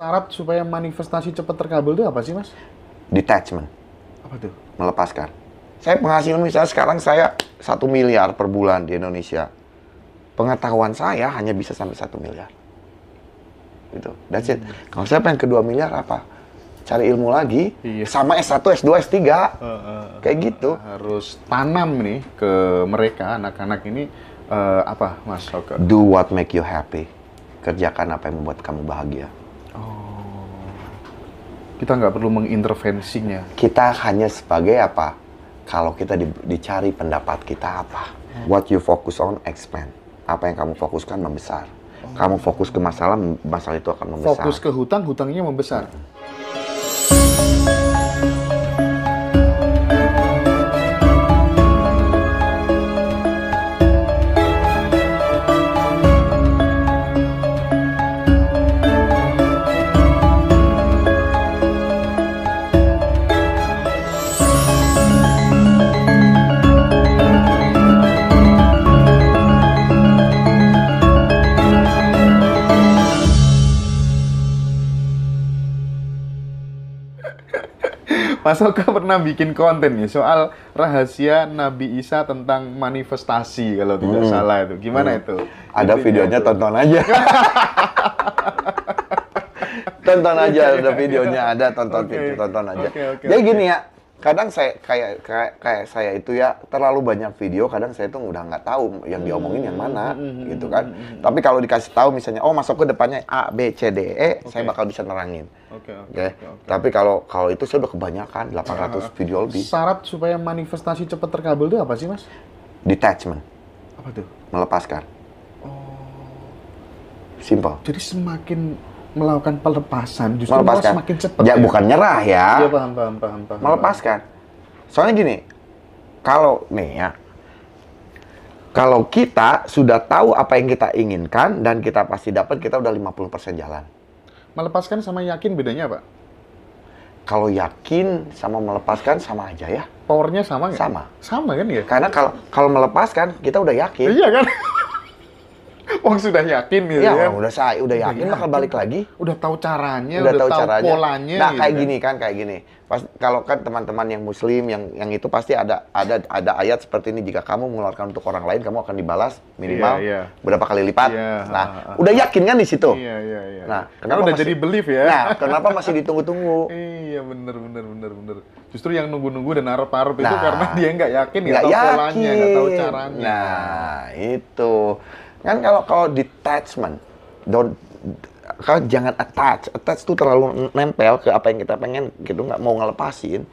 Syarat supaya manifestasi cepat terkabul itu apa sih, Mas? Detachment. Apa tuh? Melepaskan. Saya penghasilan misalnya sekarang saya satu miliar per bulan di Indonesia. Pengetahuan saya hanya bisa sampai satu miliar. Gitu. That's it. Hmm. Kalau saya pengen ke 2 miliar apa? cari ilmu lagi iya. sama S1, S2, S3. Uh, uh, Kayak gitu. Harus tanam nih ke mereka anak-anak ini uh, apa Mas Do what make you happy. Kerjakan apa yang membuat kamu bahagia. Kita nggak perlu mengintervensinya. Kita hanya sebagai apa? Kalau kita di, dicari pendapat kita apa? Ya. What you focus on expand. Apa yang kamu fokuskan membesar. Kamu fokus ke masalah, masalah itu akan membesar. Fokus ke hutang, hutangnya membesar. Hmm. Mas Oka pernah bikin konten ya soal rahasia Nabi Isa tentang manifestasi kalau tidak hmm. salah itu. Gimana hmm. itu? Ada videonya itu. tonton aja. tonton aja ada videonya ada tonton okay. tonton aja. Okay, okay, Jadi okay. gini ya, kadang saya kayak, kayak kayak saya itu ya terlalu banyak video kadang saya tuh udah nggak tahu yang diomongin yang mana hmm, hmm, hmm, gitu kan tapi kalau dikasih tahu misalnya oh masuk ke depannya a b c d e okay. saya bakal bisa nerangin oke okay, oke okay, ya. okay. okay. tapi kalau kalau itu saya udah kebanyakan 800 uh, ah, video lebih syarat supaya manifestasi cepat terkabul itu apa sih mas detachment apa tuh melepaskan oh simple jadi semakin melakukan pelepasan justru melepaskan. semakin cepat. Ya, ya, bukan nyerah ya. Iya paham, paham, paham, paham. Melepaskan. Soalnya gini, kalau nih ya, kalau kita sudah tahu apa yang kita inginkan dan kita pasti dapat, kita udah 50% jalan. Melepaskan sama yakin bedanya apa? Kalau yakin sama melepaskan sama aja ya. Powernya sama nggak? Sama. Sama kan ya? Karena kalau kalau melepaskan kita udah yakin. Iya kan? Wong sudah yakin gitu ya. ya. udah saya udah yakin bakal ya, balik lagi. Udah tahu caranya, udah, udah tahu, tahu caranya. polanya. Nah, kayak gitu. gini kan, kayak gini. Pas kalau kan teman-teman yang muslim yang yang itu pasti ada ada ada ayat seperti ini jika kamu mengeluarkan untuk orang lain kamu akan dibalas minimal yeah, yeah. berapa kali lipat. Yeah, nah, udah yakin kan di situ. Iya, yeah, iya, iya. Nah, kan kenapa udah masih, jadi belief ya. Nah, kenapa masih ditunggu-tunggu? iya, bener bener bener bener. Justru yang nunggu-nunggu dan harap-harap nah, itu karena dia nggak yakin, nggak tahu yakin. polanya, nggak tahu caranya. Nah, itu kan kalau kalau detachment don't kalau jangan attach attach tuh terlalu nempel ke apa yang kita pengen gitu nggak mau ngelepasin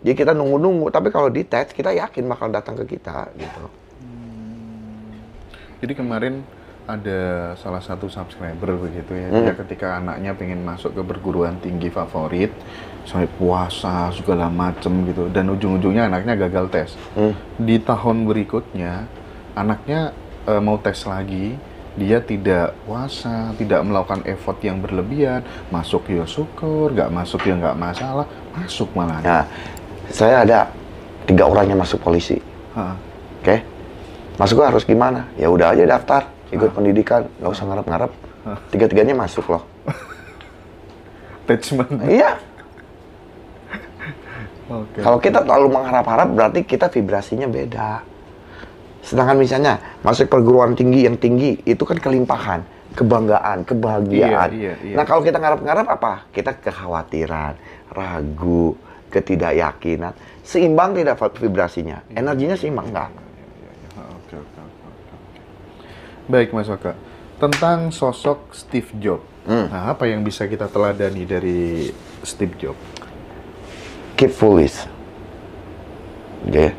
jadi kita nunggu nunggu tapi kalau detach kita yakin bakal datang ke kita gitu hmm. jadi kemarin ada salah satu subscriber begitu ya hmm. dia ketika anaknya pengen masuk ke perguruan tinggi favorit sampai puasa segala macem gitu dan ujung-ujungnya anaknya gagal tes hmm. di tahun berikutnya anaknya uh, mau tes lagi dia tidak puasa, tidak melakukan effort yang berlebihan, masuk ya syukur, nggak masuk ya nggak masalah, masuk malah. Nah, saya ada tiga orang yang masuk polisi, oke? Okay? Masuk harus gimana? Ya udah aja daftar, ikut ha. pendidikan, nggak usah ngarep-ngarep. Tiga-tiganya masuk loh. Attachment. Iya. Okay. Kalau kita terlalu mengharap-harap berarti kita vibrasinya beda. Sedangkan misalnya masuk perguruan tinggi yang tinggi itu kan kelimpahan, kebanggaan, kebahagiaan. Iya, iya, iya. Nah kalau kita ngarap-ngarap apa? Kita kekhawatiran, ragu, ketidakyakinan. Seimbang tidak vibrasinya, iya. energinya seimbang nggak? Baik Mas Waka, tentang sosok Steve Jobs. Hmm. Nah, apa yang bisa kita teladani dari Steve Jobs? Keep foolish. Okay.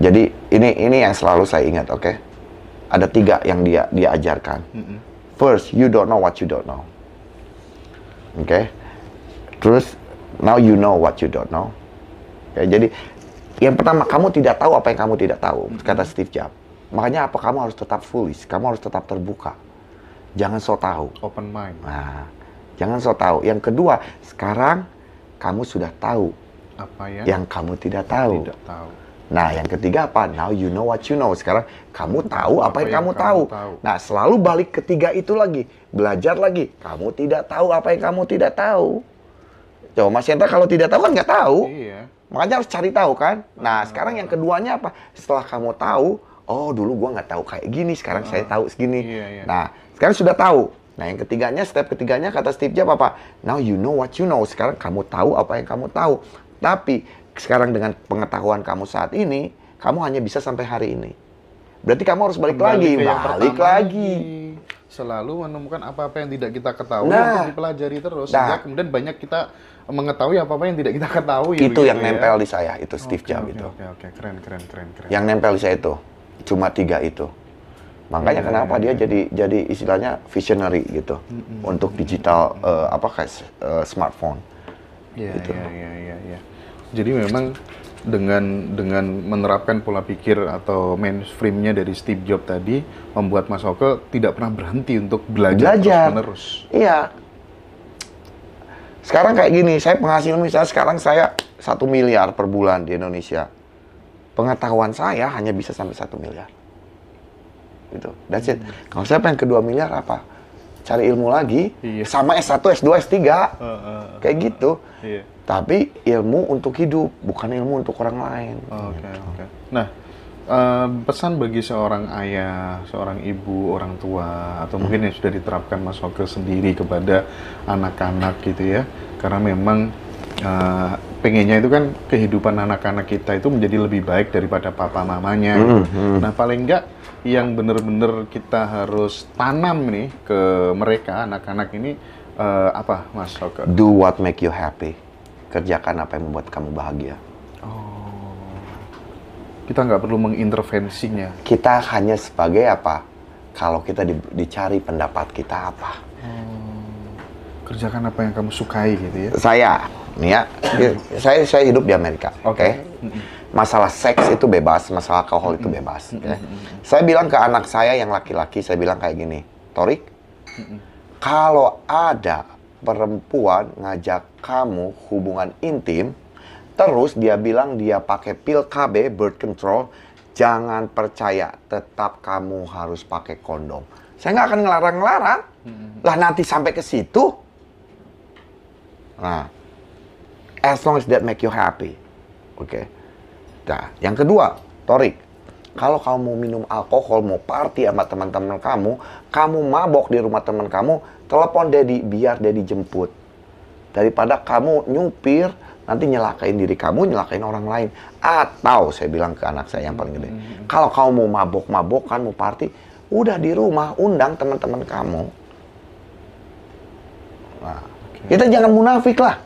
Jadi ini ini yang selalu saya ingat, oke? Okay? Ada tiga yang dia dia ajarkan. First, you don't know what you don't know. Oke? Okay? Terus now you know what you don't know. Okay, ya, jadi yang pertama kamu tidak tahu apa yang kamu tidak tahu kata Steve Jobs. Makanya apa kamu harus tetap foolish, kamu harus tetap terbuka. Jangan so tahu. Open mind. Nah, jangan so tahu. Yang kedua, sekarang kamu sudah tahu apa ya? yang kamu tidak tahu. Tidak tahu. Nah, yang ketiga apa? Now you know what you know. Sekarang kamu tahu apa, apa yang, kamu, kamu tahu. tahu. Nah, selalu balik ketiga itu lagi. Belajar lagi. Kamu tidak tahu apa yang kamu tidak tahu. Coba Mas Yenta kalau tidak tahu kan nggak tahu. Iya. Makanya harus cari tahu kan. Nah, sekarang yang keduanya apa? Setelah kamu tahu, oh dulu gua nggak tahu kayak gini, sekarang saya tahu segini. Iya, iya. Nah, sekarang sudah tahu. Nah, yang ketiganya, step ketiganya kata Steve Jobs apa? Now you know what you know. Sekarang kamu tahu apa yang kamu tahu. Tapi sekarang dengan pengetahuan kamu saat ini, kamu hanya bisa sampai hari ini. Berarti kamu harus balik Kembali lagi, balik lagi. Selalu menemukan apa-apa yang tidak kita ketahui nah, untuk dipelajari terus. Nah, Sehingga kemudian banyak kita mengetahui apa-apa yang tidak kita ketahui. Itu yang ya. nempel di saya, itu Steve okay, Jobs okay, itu. Oke, okay, oke, okay. keren, keren, keren, keren. Yang nempel di saya itu cuma tiga itu. Makanya yeah, kenapa yeah, dia yeah. jadi jadi istilahnya visionary gitu mm -hmm. untuk digital mm -hmm. uh, apa kayak uh, smartphone. Iya, gitu. iya, iya, iya, iya. Jadi memang dengan dengan menerapkan pola pikir atau mainstreamnya dari Steve Jobs tadi membuat Mas Oke tidak pernah berhenti untuk belajar, belajar. terus menerus. Iya. Sekarang kayak gini, saya penghasilan misalnya sekarang saya satu miliar per bulan di Indonesia. Pengetahuan saya hanya bisa sampai satu miliar. Gitu. That's it. Hmm. Kalau saya pengen kedua miliar apa? cari ilmu lagi iya. sama S1, S2, S3. Uh, uh, Kayak gitu. Iya. Tapi ilmu untuk hidup, bukan ilmu untuk orang lain. Oke, gitu. okay. Nah, uh, pesan bagi seorang ayah, seorang ibu, orang tua atau hmm. mungkin yang sudah diterapkan Mas Oke sendiri kepada anak-anak gitu ya. Karena memang uh, pengennya itu kan kehidupan anak-anak kita itu menjadi lebih baik daripada papa mamanya. Mm hmm. Nah paling enggak yang benar-benar kita harus tanam nih ke mereka anak-anak ini uh, apa Mas Oke? Do what make you happy. Kerjakan apa yang membuat kamu bahagia. Oh. Kita nggak perlu mengintervensinya. Kita hanya sebagai apa? Kalau kita di, dicari pendapat kita apa? Hmm. Kerjakan apa yang kamu sukai gitu ya. Saya nih ya, ya saya saya hidup di Amerika oke okay? masalah seks itu bebas masalah alkohol itu bebas okay? Ya. saya bilang ke anak saya yang laki-laki saya bilang kayak gini Torik kalau ada perempuan ngajak kamu hubungan intim terus dia bilang dia pakai pil KB birth control jangan percaya tetap kamu harus pakai kondom saya nggak akan ngelarang-ngelarang lah nanti sampai ke situ nah As long as that make you happy. Oke. Okay? Nah, yang kedua, Torik. Kalau kamu mau minum alkohol, mau party sama teman-teman kamu, kamu mabok di rumah teman kamu, telepon Dedi, biar Dedi jemput. Daripada kamu nyupir, nanti nyelakain diri kamu, nyelakain orang lain. Atau saya bilang ke anak saya yang paling gede, hmm. kalau kamu mau mabok-mabokan, mau party, udah di rumah, undang teman-teman kamu. Nah, kita jangan munafik lah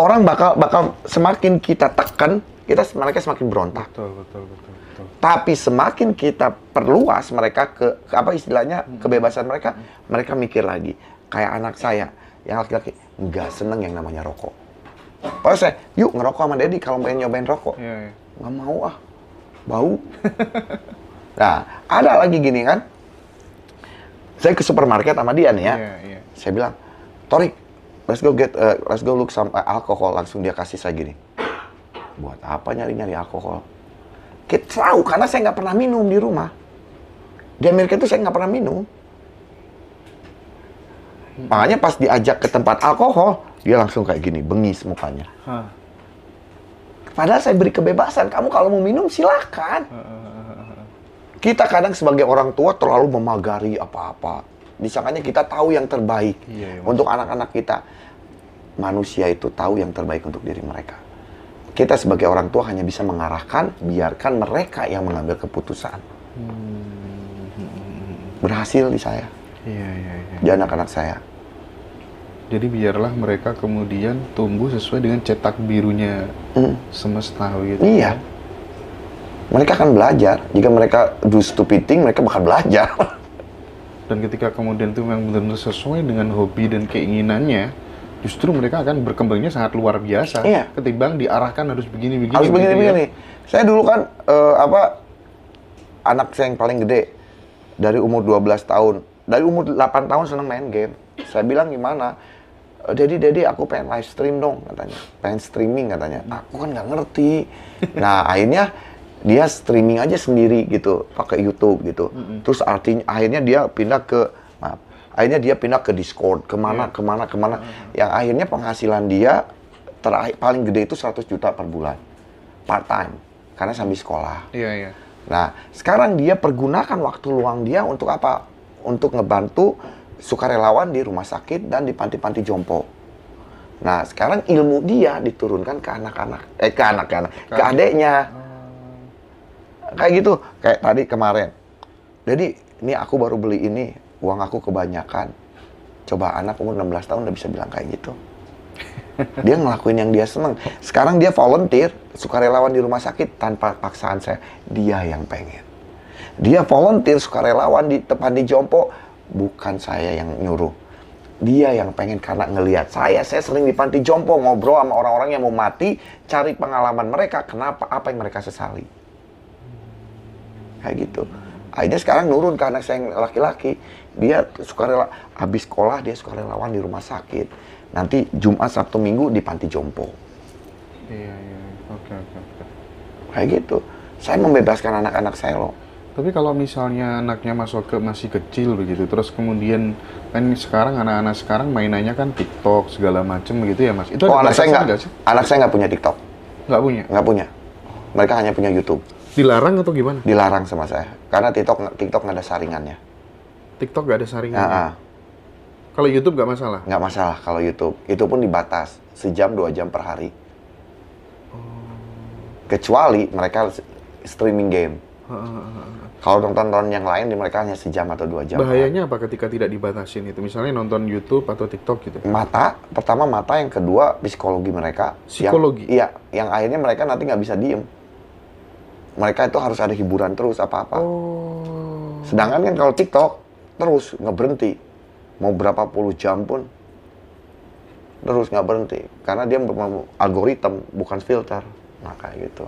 orang bakal bakal semakin kita tekan, kita mereka semakin berontak. Betul, betul, betul. betul. Tapi semakin kita perluas mereka ke, ke apa istilahnya hmm. kebebasan mereka, hmm. mereka mikir lagi. Kayak anak saya yang laki-laki nggak seneng yang namanya rokok. Pokoknya saya, yuk ngerokok sama Dedi kalau pengen nyobain rokok. Yeah, yeah. Nggak mau ah, bau. nah, ada lagi gini kan, saya ke supermarket sama dia nih ya. Yeah, yeah. Saya bilang, Torik, let's go get uh, let's go look some uh, alkohol langsung dia kasih saya gini buat apa nyari nyari alkohol kita tahu karena saya nggak pernah minum di rumah di Amerika itu saya nggak pernah minum makanya pas diajak ke tempat alkohol dia langsung kayak gini bengis mukanya huh. padahal saya beri kebebasan kamu kalau mau minum silahkan kita kadang sebagai orang tua terlalu memagari apa-apa disangkanya kita tahu yang terbaik iya, iya, untuk anak-anak kita. Manusia itu tahu yang terbaik untuk diri mereka. Kita sebagai orang tua hanya bisa mengarahkan, biarkan mereka yang mengambil keputusan. Hmm. Berhasil di saya. Iya, iya, iya. Di anak-anak saya. Jadi biarlah mereka kemudian tumbuh sesuai dengan cetak birunya hmm. semesta gitu. Iya. Ya. Mereka akan belajar. Jika mereka do stupid thing, mereka bakal belajar. dan ketika kemudian itu memang benar-benar sesuai dengan hobi dan keinginannya justru mereka akan berkembangnya sangat luar biasa iya. ketimbang diarahkan harus begini begini harus begini gitu ya. begini, begini. Ya. saya dulu kan uh, apa anak saya yang paling gede dari umur 12 tahun dari umur 8 tahun seneng main game saya bilang gimana jadi eh, jadi aku pengen live stream dong, katanya. Pengen streaming, katanya. Aku kan nggak ngerti. Nah, akhirnya dia streaming aja sendiri gitu pakai YouTube gitu mm-hmm. terus artinya akhirnya dia pindah ke maaf akhirnya dia pindah ke Discord kemana yeah. kemana kemana mm-hmm. yang akhirnya penghasilan dia terakhir paling gede itu 100 juta per bulan part time karena sambil sekolah yeah, yeah. nah sekarang dia pergunakan waktu luang dia untuk apa untuk ngebantu sukarelawan di rumah sakit dan di panti-panti jompo Nah, sekarang ilmu dia diturunkan ke anak-anak, eh ke anak-anak, ke adeknya. Oh kayak gitu kayak tadi kemarin jadi ini aku baru beli ini uang aku kebanyakan coba anak umur 16 tahun udah bisa bilang kayak gitu dia ngelakuin yang dia seneng sekarang dia volunteer sukarelawan di rumah sakit tanpa paksaan saya dia yang pengen dia volunteer sukarelawan di depan di Jompo bukan saya yang nyuruh dia yang pengen karena ngelihat saya saya sering di panti jompo ngobrol sama orang-orang yang mau mati cari pengalaman mereka kenapa apa yang mereka sesali kayak gitu akhirnya sekarang nurun karena saya yang laki-laki dia suka rela habis sekolah dia suka relawan di rumah sakit nanti Jumat Sabtu Minggu di panti jompo iya, iya iya oke oke, oke kayak gitu saya membebaskan anak-anak saya loh tapi kalau misalnya anaknya masuk ke masih kecil begitu, terus kemudian kan sekarang anak-anak sekarang mainannya kan TikTok segala macam begitu ya mas. Itu oh anak saya nggak, anak saya nggak punya TikTok. Nggak punya. Nggak punya. Mereka hanya punya YouTube. Dilarang atau gimana? Dilarang sama saya. Karena TikTok TikTok nggak ada saringannya. TikTok nggak ada saringannya. Uh -uh. Kalau YouTube nggak masalah? Nggak masalah kalau YouTube. Itu pun dibatas sejam dua jam per hari. Oh. Kecuali mereka streaming game. Uh -uh. Kalau nonton-nonton yang lain, mereka hanya sejam atau dua jam. Bahayanya apa ketika tidak dibatasi? itu? Misalnya nonton YouTube atau TikTok gitu? Mata, pertama mata, yang kedua psikologi mereka. Psikologi? Yang, iya, yang akhirnya mereka nanti nggak bisa diem mereka itu harus ada hiburan terus apa-apa. Oh. Sedangkan kan kalau TikTok terus nggak berhenti, mau berapa puluh jam pun terus nggak berhenti, karena dia algoritma bukan filter, nah kayak gitu.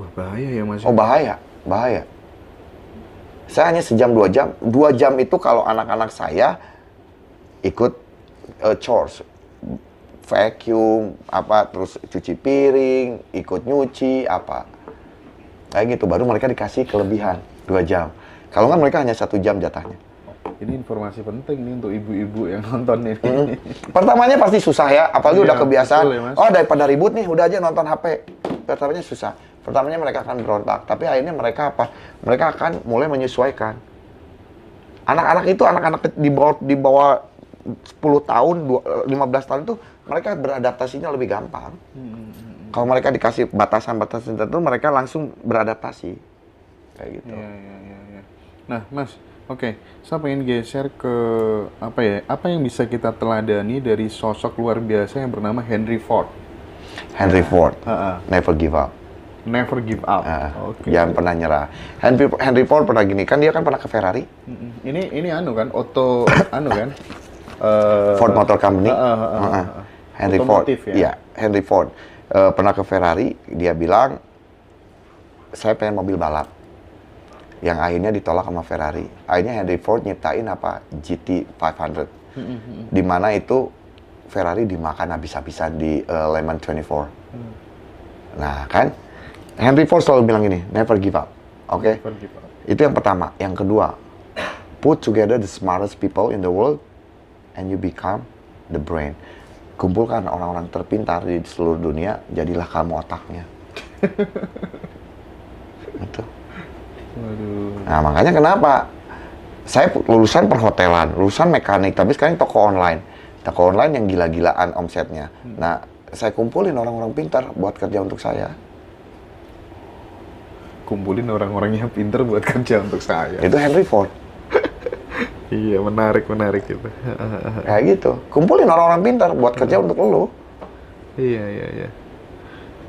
Wah bahaya ya mas. Oh bahaya, bahaya. Saya hanya sejam dua jam, dua jam itu kalau anak-anak saya ikut uh, chores, vacuum apa terus cuci piring, ikut nyuci apa kayak gitu baru mereka dikasih kelebihan dua jam kalau nggak mereka hanya satu jam jatahnya ini informasi penting nih untuk ibu-ibu yang nonton ini. Hmm. Pertamanya pasti susah ya, apalagi iya, udah kebiasaan. ya, oh, daripada ribut nih, udah aja nonton HP. Pertamanya susah. Pertamanya mereka akan berontak, tapi akhirnya mereka apa? Mereka akan mulai menyesuaikan. Anak-anak itu anak-anak di bawah di bawah 10 tahun, 15 tahun itu mereka beradaptasinya lebih gampang. Hmm, hmm, hmm. Kalau mereka dikasih batasan-batasan tertentu, mereka langsung beradaptasi. Kayak gitu. Iya, iya, iya. Ya. Nah, Mas, Oke, okay. saya pengen geser ke apa ya? Apa yang bisa kita teladani dari sosok luar biasa yang bernama Henry Ford? Henry nah, Ford, uh, uh. never give up. Never give up. Uh, okay. Jangan pernah nyerah. Henry, Henry Ford pernah gini kan? Dia kan pernah ke Ferrari. Ini ini anu kan? Auto anu kan? Uh, Ford Motor Company. Uh, uh, uh, uh, uh. Henry Ford. Ya? Iya, ya, Henry Ford uh, pernah ke Ferrari dia bilang saya pengen mobil balap yang akhirnya ditolak sama Ferrari akhirnya Henry Ford nyiptain apa GT 500 mm-hmm. di mana dimana itu Ferrari dimakan habis-habisan di uh, Le Mans 24 nah kan Henry Ford selalu bilang ini never give up oke okay? itu yang pertama yang kedua put together the smartest people in the world and you become the brain kumpulkan orang-orang terpintar di seluruh dunia, jadilah kamu otaknya. Betul. Gitu. Nah, makanya kenapa saya lulusan perhotelan, lulusan mekanik, tapi sekarang toko online. Toko online yang gila-gilaan omsetnya. Hmm. Nah, saya kumpulin orang-orang pintar buat kerja untuk saya. Kumpulin orang-orang yang pintar buat kerja untuk saya. Itu Henry Ford iya menarik menarik gitu kayak gitu kumpulin orang-orang pintar buat kerja hmm. untuk lo iya iya iya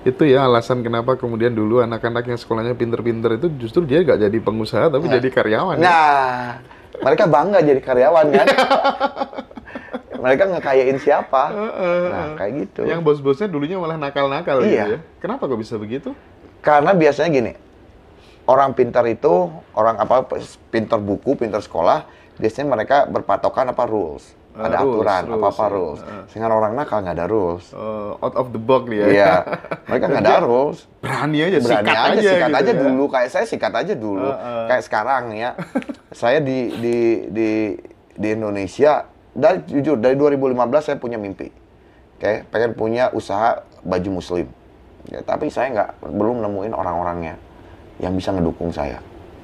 itu ya alasan kenapa kemudian dulu anak-anak yang sekolahnya pinter-pinter itu justru dia nggak jadi pengusaha tapi nah. jadi karyawan ya? nah ya? mereka bangga jadi karyawan kan mereka ngekayain siapa nah kayak gitu yang bos-bosnya dulunya malah nakal-nakal gitu iya. gitu ya kenapa kok bisa begitu karena biasanya gini orang pintar itu orang apa pintar buku, pintar sekolah, biasanya mereka berpatokan apa rules. Uh, ada rules, aturan apa apa rules. Ya. Uh. Ah. Sehingga orang nakal nggak ada rules. Uh, out of the box dia. Iya. Mereka nggak ada rules. Berani aja, berani sikat aja, aja sikat gitu aja gitu dulu. Kayak saya sikat aja dulu. Uh, uh. Kayak sekarang ya. saya di di di di Indonesia dari jujur dari 2015 saya punya mimpi. Oke, okay? pengen punya usaha baju muslim. Ya, tapi saya nggak belum nemuin orang-orangnya yang bisa ngedukung saya.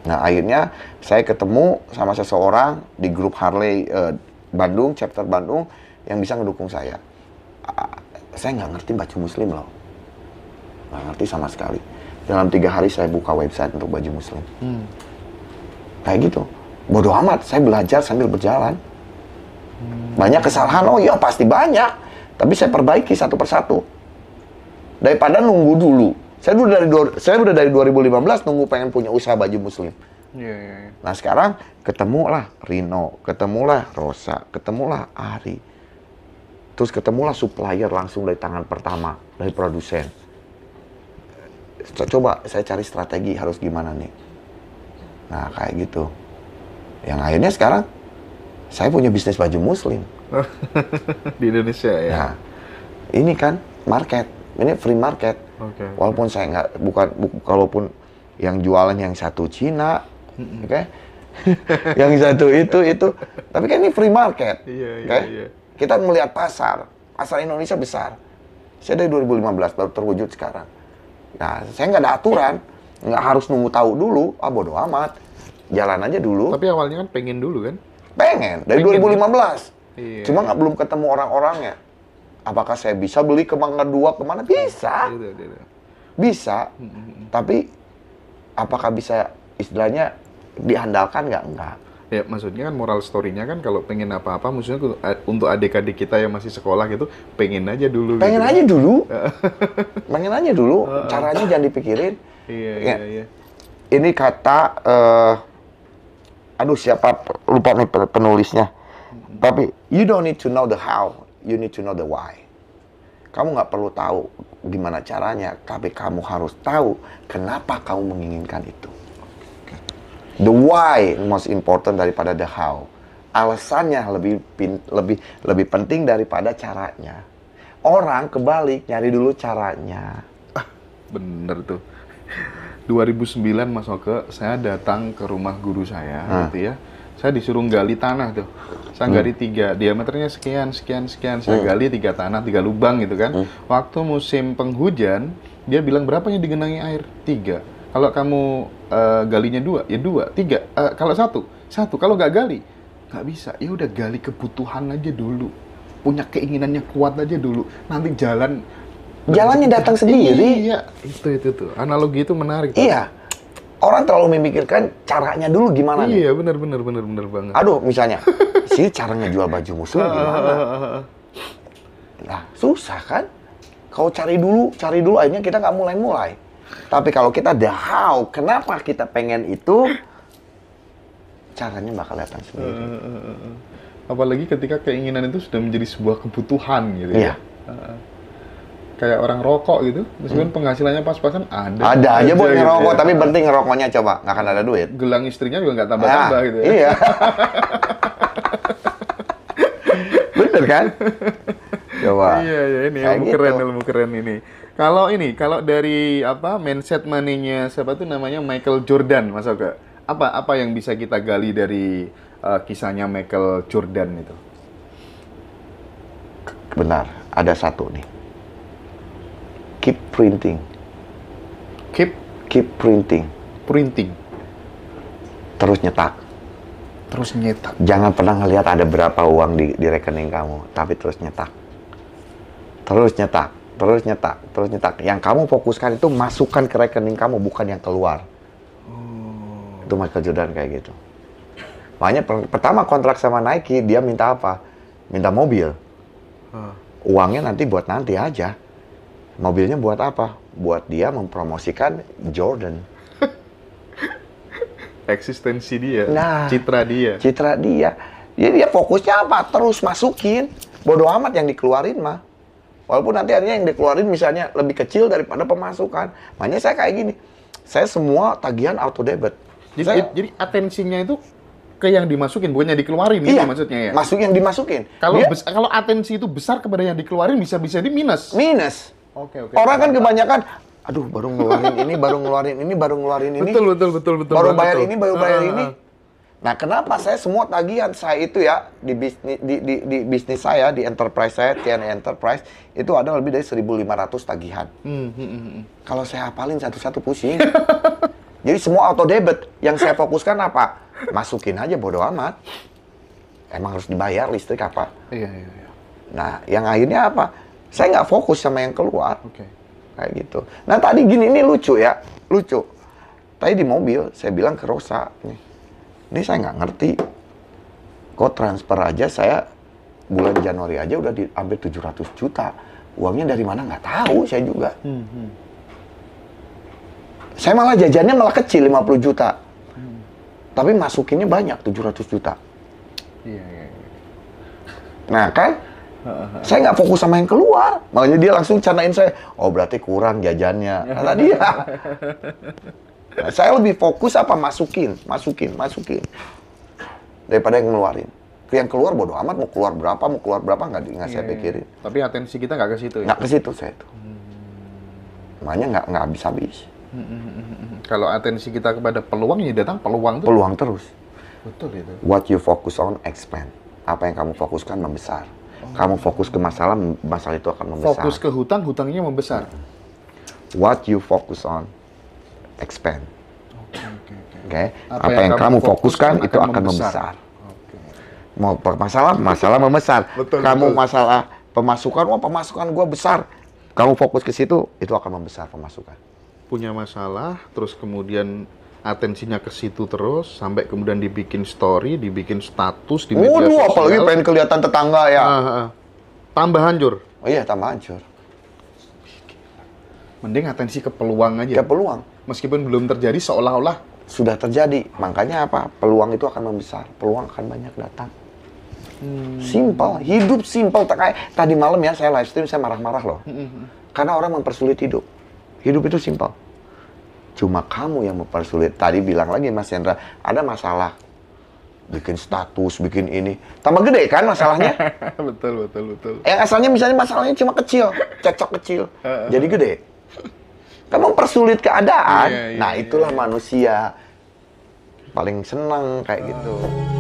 Nah akhirnya saya ketemu sama seseorang di grup Harley eh, Bandung, chapter Bandung yang bisa ngedukung saya. Saya nggak ngerti baju muslim loh, nggak ngerti sama sekali. Dalam tiga hari saya buka website untuk baju muslim. Hmm. Kayak gitu, bodoh amat. Saya belajar sambil berjalan. Hmm. Banyak kesalahan, oh iya pasti banyak. Tapi saya perbaiki satu persatu. Daripada nunggu dulu, saya udah dari saya udah dari 2015 nunggu pengen punya usaha baju muslim. Yeah, yeah, yeah. Nah sekarang ketemulah Rino, ketemulah Rosa, ketemulah Ari, terus ketemulah supplier langsung dari tangan pertama dari produsen. Coba saya cari strategi harus gimana nih. Nah kayak gitu. Yang akhirnya sekarang saya punya bisnis baju muslim di Indonesia ya. Nah, ini kan market, ini free market Okay. Walaupun saya nggak bukan bu, kalaupun yang jualan yang satu Cina, oke, okay? yang satu itu itu, tapi kan ini free market, yeah, iya, okay? Iya. yeah, Kita melihat pasar, pasar Indonesia besar. Saya dari 2015 baru terwujud sekarang. Nah, saya nggak ada aturan, nggak harus nunggu tahu dulu, ah bodo amat, jalan aja dulu. Tapi awalnya kan pengen dulu kan? Pengen dari pengen. 2015. Iya. Cuma nggak belum ketemu orang-orangnya apakah saya bisa beli ke Mangga Dua kemana? Bisa. Iya, iya, iya, bisa. Hmm, hmm, hmm. Tapi apakah bisa istilahnya diandalkan nggak? Enggak. Ya, maksudnya kan moral story-nya kan kalau pengen apa-apa, maksudnya eh, untuk adik-adik kita yang masih sekolah gitu, pengen aja dulu. Gitu pengen gitu. aja dulu. pengen aja dulu. Caranya jangan dipikirin. Iya, ya. iya, iya. Ini kata, uh, aduh siapa, lupa nih penulisnya. Tapi, you don't need to know the how you need to know the why. Kamu nggak perlu tahu gimana caranya, tapi kamu harus tahu kenapa kamu menginginkan itu. The why most important daripada the how. Alasannya lebih pin, lebih lebih penting daripada caranya. Orang kebalik nyari dulu caranya. Ah, bener tuh. 2009 Mas Oke, saya datang ke rumah guru saya, hmm. gitu ya saya disuruh gali tanah tuh saya hmm. gali tiga diameternya sekian sekian sekian saya hmm. gali tiga tanah tiga lubang gitu kan hmm. waktu musim penghujan dia bilang berapa berapanya digenangi air tiga kalau kamu uh, galinya dua ya dua tiga uh, kalau satu satu kalau nggak gali nggak bisa ya udah gali kebutuhan aja dulu punya keinginannya kuat aja dulu nanti jalan jalannya datang sendiri iya itu itu tuh analogi itu menarik iya orang terlalu memikirkan caranya dulu gimana iya, nih. Iya, benar benar benar benar banget. Aduh, misalnya si caranya ngejual baju muslim gimana? Nah, susah kan? Kau cari dulu, cari dulu akhirnya kita nggak mulai-mulai. Tapi kalau kita the how, kenapa kita pengen itu, caranya bakal datang sendiri. Eh, eh, eh, Apalagi ketika keinginan itu sudah menjadi sebuah kebutuhan gitu ya. iya. ya kayak orang rokok gitu, meskipun hmm. penghasilannya pas-pasan ada. Ada aja buat gitu ngerokok, ya. tapi penting ngerokoknya coba, nggak akan ada duit. Gelang istrinya juga nggak tambah-tambah nah, gitu ya. Iya. Bener kan? coba. Iya, iya ini kayak ilmu gitu. keren, ilmu keren ini. Kalau ini, kalau dari apa mindset money-nya siapa tuh namanya Michael Jordan, Mas Oga. Apa apa yang bisa kita gali dari uh, kisahnya Michael Jordan itu? Benar, ada satu nih keep printing. Keep keep printing. Printing. Terus nyetak. Terus nyetak. Jangan pernah ngelihat ada berapa uang di, di rekening kamu, tapi terus nyetak. Terus nyetak, terus nyetak, terus nyetak. Yang kamu fokuskan itu masukkan ke rekening kamu, bukan yang keluar. Hmm. Itu Michael Jordan kayak gitu. Makanya pertama kontrak sama Nike, dia minta apa? Minta mobil. Hmm. Uangnya nanti buat nanti aja mobilnya buat apa? Buat dia mempromosikan Jordan. Eksistensi dia, nah, citra dia. Citra dia. Jadi dia fokusnya apa? Terus masukin. Bodoh amat yang dikeluarin mah. Walaupun nanti akhirnya yang dikeluarin misalnya lebih kecil daripada pemasukan. Makanya saya kayak gini. Saya semua tagihan auto debit. Jadi, saya, jadi atensinya itu ke yang dimasukin bukan yang dikeluarin iya, itu maksudnya ya. Masuk yang dimasukin. Kalau kalau atensi itu besar kepada yang dikeluarin bisa bisa di minus. Minus. Oke, okay, oke. Orang kan kebanyakan aduh baru ngeluarin ini, baru ngeluarin ini, baru ngeluarin ini. Betul, betul, betul, betul. Baru bayar betul. ini, baru bayar uh, ini. Nah, kenapa saya semua tagihan saya itu ya di bisnis di, di, di bisnis saya di enterprise saya TNI Enterprise itu ada lebih dari 1.500 tagihan. Hmm, hmm, hmm, hmm. Kalau saya hafalin satu-satu pusing. Jadi semua auto debit. Yang saya fokuskan apa? Masukin aja bodo amat. Emang harus dibayar listrik apa? Iya, iya, iya. Nah, yang akhirnya apa? saya nggak fokus sama yang keluar. Okay. Kayak gitu. Nah tadi gini ini lucu ya, lucu. Tadi di mobil saya bilang ke Rosa, nih, ini saya nggak ngerti. Kok transfer aja saya bulan Januari aja udah diambil hampir 700 juta. Uangnya dari mana nggak tahu saya juga. Hmm, hmm. Saya malah jajannya malah kecil 50 juta. Hmm. Tapi masukinnya banyak 700 juta. Iya, iya, iya. Nah kan saya nggak fokus sama yang keluar. Makanya dia langsung canain saya, oh berarti kurang jajannya. Kata dia. Nah, saya lebih fokus apa masukin, masukin, masukin. Daripada yang ngeluarin. Yang keluar bodo amat, mau keluar berapa, mau keluar berapa, nggak nggak saya iya, iya, iya. pikirin. Tapi atensi kita nggak ke situ ya? Nggak ke situ saya itu. Hmm. Makanya nggak nggak habis-habis. Hmm, hmm, hmm, Kalau atensi kita kepada peluang, ya datang peluang terus. Peluang terus. Betul itu. What you focus on expand. Apa yang kamu fokuskan membesar kamu fokus ke masalah, masalah itu akan membesar. Fokus ke hutang, hutangnya membesar. What you focus on, expand. Oke. Okay, okay, okay. Apa, Apa yang, yang kamu fokuskan itu akan, akan membesar. Okay. Mau masalah, masalah membesar. Betul, kamu betul. masalah pemasukan, wah pemasukan gua besar. Kamu fokus ke situ, itu akan membesar pemasukan. Punya masalah, terus kemudian atensinya ke situ terus sampai kemudian dibikin story, dibikin status di media oh, sosial. apalagi pengen kelihatan tetangga ya. Uh, uh, tambah hancur. Oh iya, tambah hancur. Mending atensi ke peluang aja. Ke peluang. Meskipun belum terjadi seolah-olah sudah terjadi. Makanya apa? Peluang itu akan membesar, peluang akan banyak datang. Hmm. Simpel, hidup simpel. Kayak tadi malam ya saya live stream saya marah-marah loh. Karena orang mempersulit hidup. Hidup itu simpel Cuma kamu yang mempersulit. Tadi bilang lagi Mas Hendra, ada masalah bikin status, bikin ini. Tambah gede kan masalahnya? betul, betul, betul. Yang eh, asalnya misalnya masalahnya cuma kecil, cocok kecil. jadi gede. Kamu persulit keadaan. Iya, iya, nah, iya, itulah manusia paling senang kayak gitu.